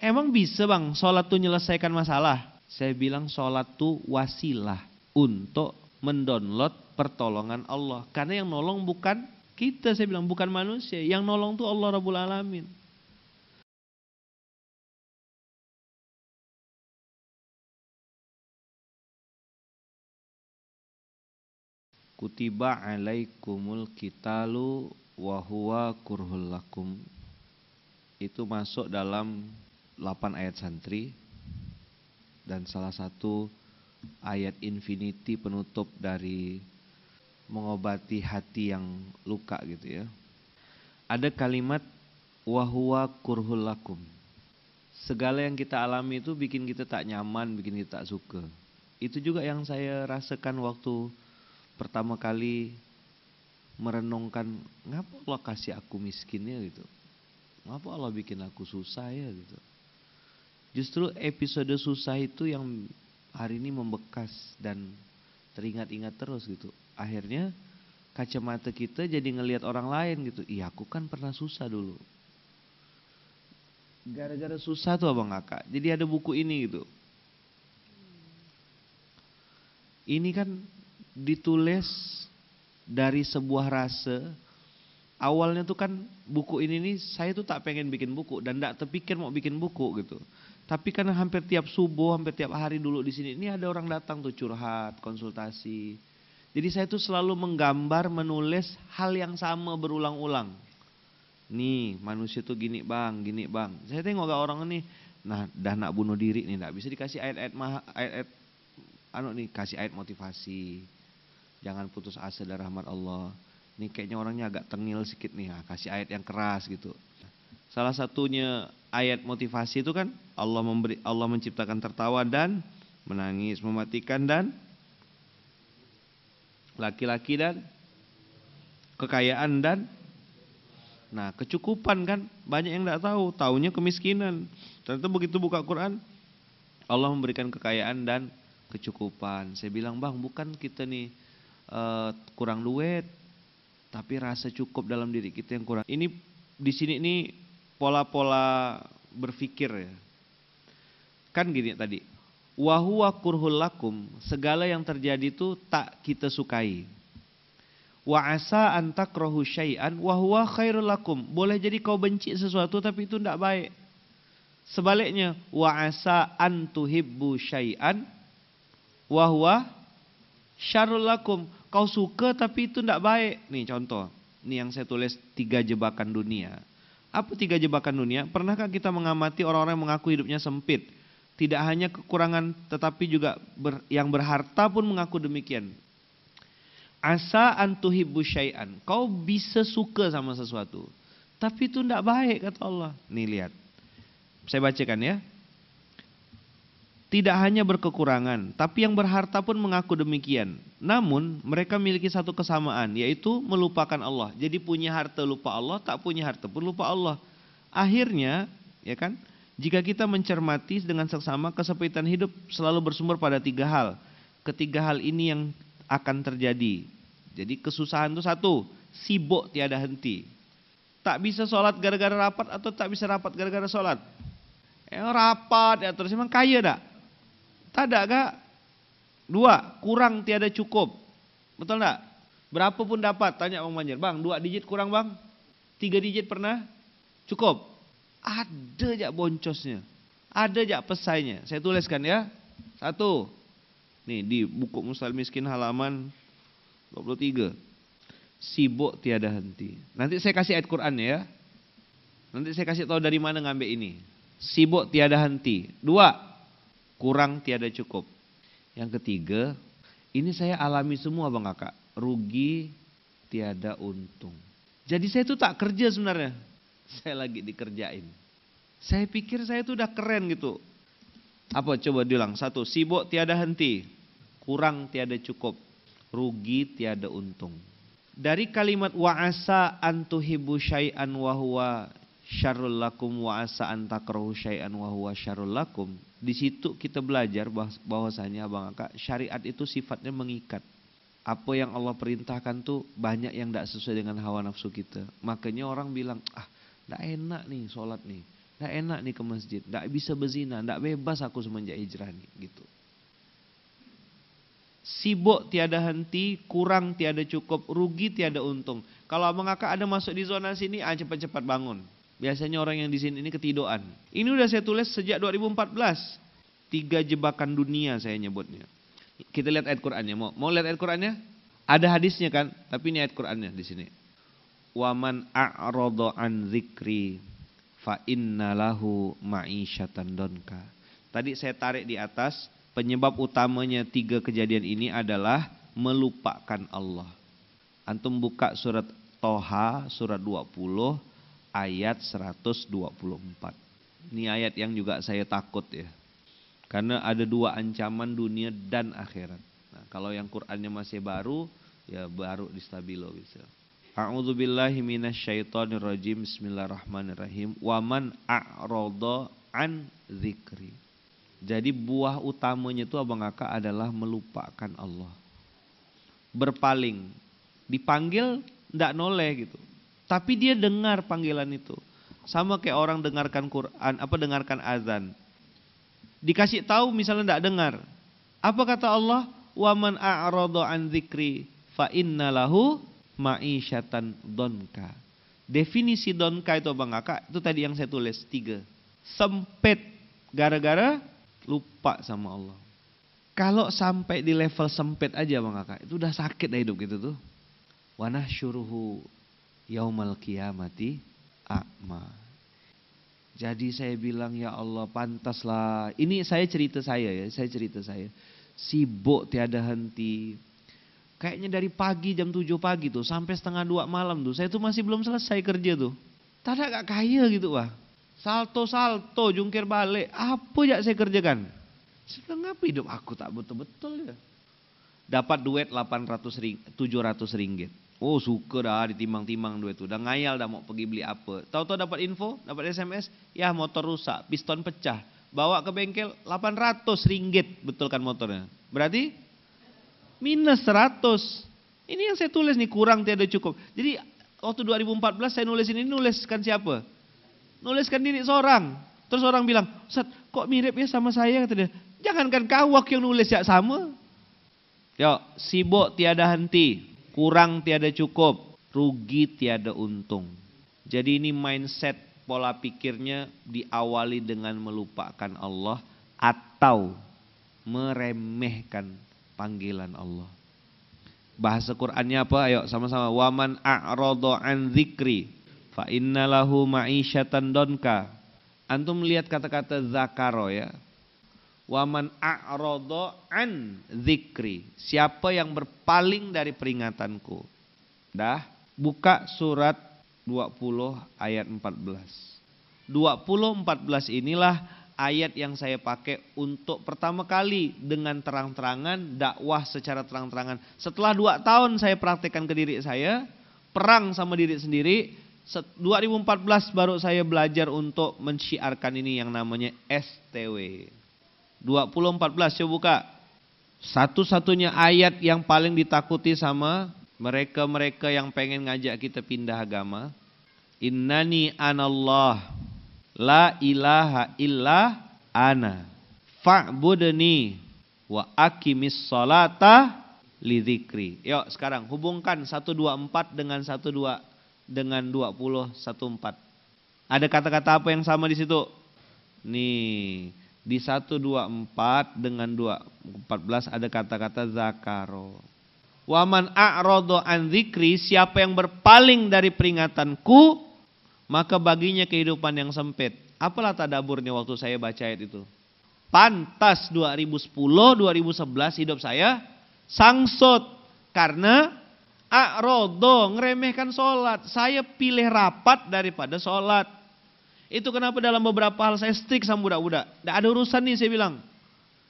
Emang bisa bang sholat tuh menyelesaikan masalah? Saya bilang sholat tuh wasilah untuk mendownload pertolongan Allah. Karena yang nolong bukan kita, saya bilang bukan manusia. Yang nolong tuh Allah Rabbul Alamin. Kutiba alaikumul kitalu wahuwa huwa kurhul lakum. Itu masuk dalam 8 ayat santri dan salah satu ayat infinity penutup dari mengobati hati yang luka gitu ya. Ada kalimat wahwa kurhulakum Segala yang kita alami itu bikin kita tak nyaman, bikin kita tak suka. Itu juga yang saya rasakan waktu pertama kali merenungkan ngapa Allah kasih aku miskinnya gitu. Ngapa Allah bikin aku susah ya gitu. Justru episode susah itu yang hari ini membekas dan teringat-ingat terus gitu. Akhirnya kacamata kita jadi ngelihat orang lain gitu. Iya aku kan pernah susah dulu. Gara-gara susah tuh abang kakak. Jadi ada buku ini gitu. Ini kan ditulis dari sebuah rasa. Awalnya tuh kan buku ini nih saya tuh tak pengen bikin buku dan tak terpikir mau bikin buku gitu. Tapi karena hampir tiap subuh, hampir tiap hari dulu di sini ini ada orang datang tuh curhat, konsultasi. Jadi saya tuh selalu menggambar, menulis hal yang sama berulang-ulang. Nih manusia tuh gini bang, gini bang. Saya tengok gak orang ini, nah dah nak bunuh diri nih, nggak bisa dikasih ayat-ayat mah, ayat-ayat, anu nih kasih ayat motivasi. Jangan putus asa dari rahmat Allah. Nih kayaknya orangnya agak tengil sedikit nih, ya, kasih ayat yang keras gitu. Salah satunya ayat motivasi itu kan Allah memberi Allah menciptakan tertawa dan menangis, mematikan dan laki-laki dan kekayaan dan nah kecukupan kan banyak yang tidak tahu, tahunya kemiskinan. Ternyata begitu buka Quran Allah memberikan kekayaan dan kecukupan. Saya bilang, "Bang, bukan kita nih uh, kurang duit, tapi rasa cukup dalam diri kita yang kurang." Ini di sini ini pola-pola berpikir ya. Kan gini tadi, wahwa kurhul lakum, segala yang terjadi itu tak kita sukai. Wa asa antakrohu syai'an wahwa khairul lakum. Boleh jadi kau benci sesuatu tapi itu tidak baik. Sebaliknya, wa asa antuhibbu syai'an wahwa syarul lakum. Kau suka tapi itu tidak baik. Nih contoh, ini yang saya tulis tiga jebakan dunia. Apa tiga jebakan dunia? Pernahkah kita mengamati orang-orang yang mengaku hidupnya sempit? Tidak hanya kekurangan tetapi juga ber, yang berharta pun mengaku demikian. Asa antuhibu syai'an. Kau bisa suka sama sesuatu. Tapi itu tidak baik kata Allah. Nih lihat. Saya bacakan ya tidak hanya berkekurangan, tapi yang berharta pun mengaku demikian. Namun, mereka memiliki satu kesamaan, yaitu melupakan Allah. Jadi punya harta lupa Allah, tak punya harta pun lupa Allah. Akhirnya, ya kan? Jika kita mencermati dengan seksama kesempitan hidup selalu bersumber pada tiga hal. Ketiga hal ini yang akan terjadi. Jadi kesusahan itu satu, sibuk tiada henti. Tak bisa sholat gara-gara rapat atau tak bisa rapat gara-gara sholat. Eh, rapat ya terus emang kaya dak? Tak ada kak? Dua, kurang tiada cukup. Betul tak? Berapa pun dapat, tanya Bang Banjir. Bang, dua digit kurang bang? Tiga digit pernah? Cukup? Ada jak boncosnya. Ada jak pesainya. Saya tuliskan ya. Satu. Nih di buku Musal Miskin halaman 23. Sibuk tiada henti. Nanti saya kasih ayat Quran ya. Nanti saya kasih tahu dari mana ngambil ini. Sibuk tiada henti. Dua kurang tiada cukup. Yang ketiga, ini saya alami semua bang kakak, rugi tiada untung. Jadi saya itu tak kerja sebenarnya, saya lagi dikerjain. Saya pikir saya itu udah keren gitu. Apa coba diulang, satu, sibuk tiada henti, kurang tiada cukup, rugi tiada untung. Dari kalimat wa'asa antuhibu syai'an wahuwa syarrul lakum wa asa an syai'an wa huwa syarrul lakum. Di situ kita belajar bahwasanya Abang Aka syariat itu sifatnya mengikat. Apa yang Allah perintahkan tuh banyak yang tidak sesuai dengan hawa nafsu kita. Makanya orang bilang, ah tidak enak nih sholat nih. Tidak enak nih ke masjid. Tidak bisa berzina. Tidak bebas aku semenjak hijrah nih. Gitu. Sibuk tiada henti, kurang tiada cukup, rugi tiada untung. Kalau abang kakak ada masuk di zona sini, ah cepat-cepat bangun. Biasanya orang yang di sini ini ketidoan. Ini udah saya tulis sejak 2014. Tiga jebakan dunia saya nyebutnya. Kita lihat ayat Qur'annya. Mau, mau lihat ayat Qur'annya? Ada hadisnya kan? Tapi ini ayat Qur'annya di sini. Waman arodo an zikri fa inna lahu ma'isha donka. Tadi saya tarik di atas, penyebab utamanya tiga kejadian ini adalah melupakan Allah. Antum buka surat Toha, surat 20, ayat 124. Ini ayat yang juga saya takut ya. Karena ada dua ancaman dunia dan akhirat. Nah, kalau yang Qur'annya masih baru, ya baru di stabilo bisa. Gitu. A'udzu billahi minasyaitonir rajim. Bismillahirrahmanirrahim. Waman a'rada an zikri. Jadi buah utamanya itu Abang Aka adalah melupakan Allah. Berpaling. Dipanggil ndak noleh gitu. Tapi dia dengar panggilan itu. Sama kayak orang dengarkan Quran, apa dengarkan azan. Dikasih tahu misalnya tidak dengar. Apa kata Allah? Waman a'rada an zikri fa inna lahu ma'isyatan donka. Definisi donka itu Bang Kakak, itu tadi yang saya tulis tiga. Sempit gara-gara lupa sama Allah. Kalau sampai di level sempit aja Bang Kakak, itu udah sakit dah hidup gitu tuh. Wanah syuruhu yaumal kiamati akma. Jadi saya bilang ya Allah pantaslah. Ini saya cerita saya ya, saya cerita saya. Sibuk tiada henti. Kayaknya dari pagi jam 7 pagi tuh sampai setengah dua malam tuh. Saya tuh masih belum selesai kerja tuh. Tadak gak kaya gitu wah. Salto-salto jungkir balik. Apa ya saya kerjakan? Sebenarnya hidup aku tak betul-betul ya. Dapat duit 800 ring, 700 ringgit Oh suka dah ditimbang-timbang dua tu. Dah ngayal dah mau pergi beli apa. Tahu-tahu dapat info, dapat SMS. Ya motor rusak, piston pecah. Bawa ke bengkel 800 ringgit betulkan motornya. Berarti minus 100. Ini yang saya tulis nih kurang tiada cukup. Jadi waktu 2014 saya nulis ini nuliskan siapa? Nuliskan diri seorang. Terus orang bilang, Ustaz kok mirip ya sama saya? Kata dia, jangankan kawak yang nulis ya sama. Yuk, sibuk tiada henti kurang tiada cukup, rugi tiada untung. Jadi ini mindset pola pikirnya diawali dengan melupakan Allah atau meremehkan panggilan Allah. Bahasa Qur'annya apa? Ayo sama-sama. Waman a'rodo an zikri fa innalahu ma'isyatan donka. Antum lihat kata-kata zakaro ya. Waman a'rodo an zikri. Siapa yang berpaling dari peringatanku. Dah, buka surat 20 ayat 14. 20 14 inilah ayat yang saya pakai untuk pertama kali dengan terang-terangan dakwah secara terang-terangan. Setelah dua tahun saya praktekkan ke diri saya, perang sama diri sendiri, 2014 baru saya belajar untuk mensiarkan ini yang namanya STW. 2014 coba buka. Satu-satunya ayat yang paling ditakuti sama mereka-mereka yang pengen ngajak kita pindah agama. Innani anallah la ilaha illa ana fa'budni wa akimis salata lidikri. Yuk sekarang hubungkan 124 dengan 12 dengan 20 14. Ada kata-kata apa yang sama di situ? Nih, di 124 dengan 214 ada kata-kata zakaro. Waman a'rodo an zikri, siapa yang berpaling dari peringatanku, maka baginya kehidupan yang sempit. Apalah tadaburnya waktu saya baca ayat itu. Pantas 2010, 2011 hidup saya sangsut. Karena a'rodo, ngeremehkan sholat. Saya pilih rapat daripada sholat. Itu kenapa dalam beberapa hal saya strik sama budak-budak. Tidak ada urusan nih saya bilang.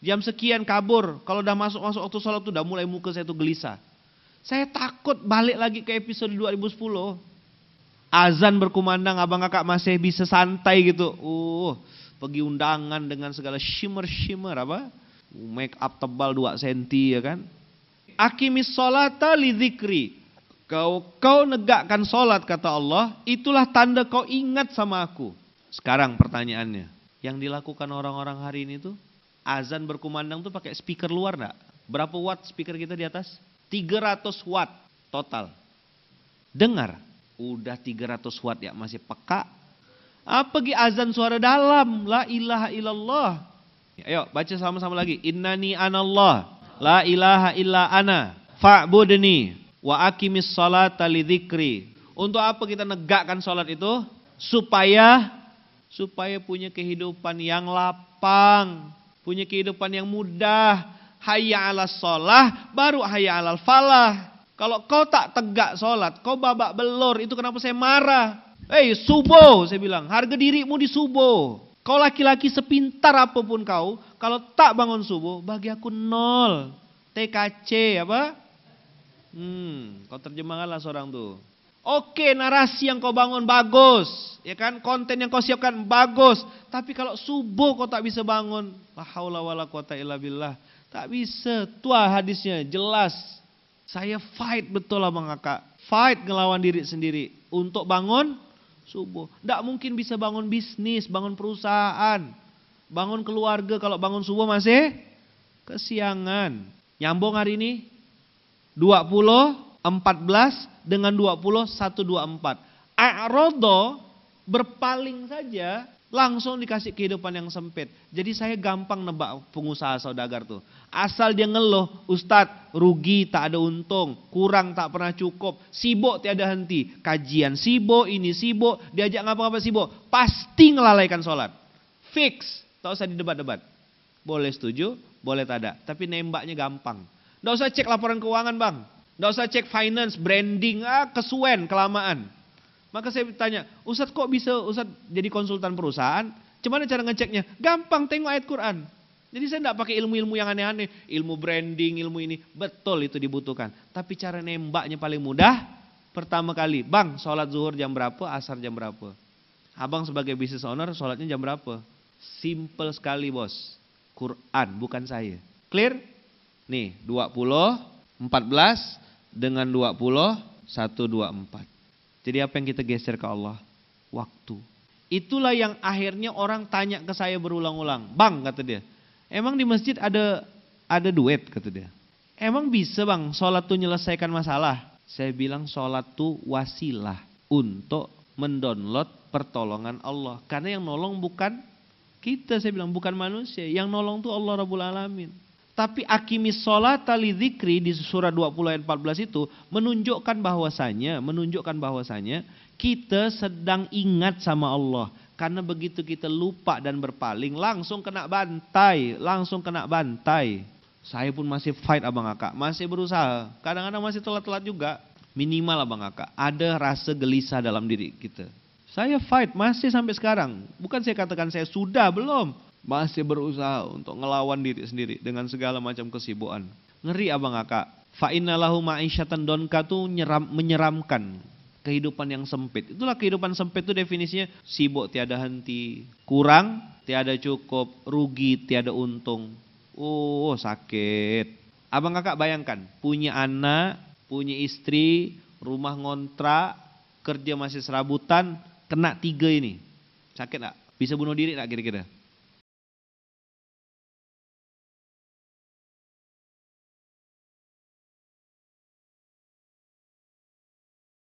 Jam sekian kabur. Kalau udah masuk-masuk waktu sholat tuh udah mulai muka saya tuh gelisah. Saya takut balik lagi ke episode 2010. Azan berkumandang abang kakak masih bisa santai gitu. Uh, pergi undangan dengan segala shimmer-shimmer apa. Uh, make up tebal 2 cm ya kan. Akimis sholata li zikri. Kau, kau negakkan sholat kata Allah, itulah tanda kau ingat sama aku. Sekarang pertanyaannya, yang dilakukan orang-orang hari ini tuh azan berkumandang tuh pakai speaker luar enggak? Berapa watt speaker kita di atas? 300 watt total. Dengar, udah 300 watt ya masih peka. Apa gi azan suara dalam? La ilaha illallah. Ya, ayo baca sama-sama lagi. Innani anallah. La ilaha illa ana. Fa'budni wa aqimis salata li Untuk apa kita negakkan salat itu? Supaya supaya punya kehidupan yang lapang, punya kehidupan yang mudah. Hayya ala sholah, baru hayya ala falah. Kalau kau tak tegak sholat, kau babak belur, itu kenapa saya marah. Hei eh, subuh, saya bilang, harga dirimu di subuh. Kau laki-laki sepintar apapun kau, kalau tak bangun subuh, bagi aku nol. TKC apa? Hmm, kau terjemahkanlah seorang tuh. Oke, narasi yang kau bangun bagus, ya kan? Konten yang kau siapkan bagus, tapi kalau subuh kau tak bisa bangun, la haula wala quwata illa billah. Tak bisa. Tua hadisnya jelas. Saya fight betul Bang kakak. Fight ngelawan diri sendiri untuk bangun subuh. Tidak mungkin bisa bangun bisnis, bangun perusahaan, bangun keluarga kalau bangun subuh masih kesiangan. Nyambung hari ini 20 14 dengan 20 124. A'rodo berpaling saja langsung dikasih kehidupan yang sempit. Jadi saya gampang nebak pengusaha saudagar tuh. Asal dia ngeluh, ustad rugi tak ada untung, kurang tak pernah cukup, sibuk tiada henti. Kajian sibuk, ini sibuk, diajak ngapa-ngapa sibuk. Pasti ngelalaikan sholat. Fix, tak usah didebat-debat. Boleh setuju, boleh tak ada. Tapi nembaknya gampang. Tidak usah cek laporan keuangan bang. Nggak usah cek finance, branding, ah kesuen, kelamaan. Maka saya bertanya Ustaz kok bisa Ustaz jadi konsultan perusahaan? Cuman cara ngeceknya? Gampang tengok ayat Quran. Jadi saya tidak pakai ilmu-ilmu yang aneh-aneh. Ilmu branding, ilmu ini. Betul itu dibutuhkan. Tapi cara nembaknya paling mudah. Pertama kali, bang sholat zuhur jam berapa, asar jam berapa. Abang sebagai business owner sholatnya jam berapa? Simple sekali bos. Quran bukan saya. Clear? Nih 20, 14, dengan 20 124. Jadi apa yang kita geser ke Allah? Waktu. Itulah yang akhirnya orang tanya ke saya berulang-ulang. Bang kata dia, emang di masjid ada ada duet kata dia. Emang bisa bang sholat tuh nyelesaikan masalah? Saya bilang sholat tuh wasilah untuk mendownload pertolongan Allah. Karena yang nolong bukan kita saya bilang bukan manusia, yang nolong tuh Allah Rabbul Alamin. Tapi akimis tali zikri di surah 20 ayat 14 itu menunjukkan bahwasanya, menunjukkan bahwasanya kita sedang ingat sama Allah. Karena begitu kita lupa dan berpaling langsung kena bantai, langsung kena bantai. Saya pun masih fight abang kakak, masih berusaha. Kadang-kadang masih telat-telat juga. Minimal abang kakak, ada rasa gelisah dalam diri kita. Saya fight masih sampai sekarang. Bukan saya katakan saya sudah, belum masih berusaha untuk ngelawan diri sendiri dengan segala macam kesibukan. Ngeri abang kakak. Fa'innalahu ma'isyatan donka tuh nyeram, menyeramkan. Kehidupan yang sempit. Itulah kehidupan sempit itu definisinya sibuk tiada henti. Kurang, tiada cukup. Rugi, tiada untung. Oh sakit. Abang kakak bayangkan punya anak, punya istri, rumah ngontrak, kerja masih serabutan, kena tiga ini. Sakit gak? Bisa bunuh diri gak kira-kira?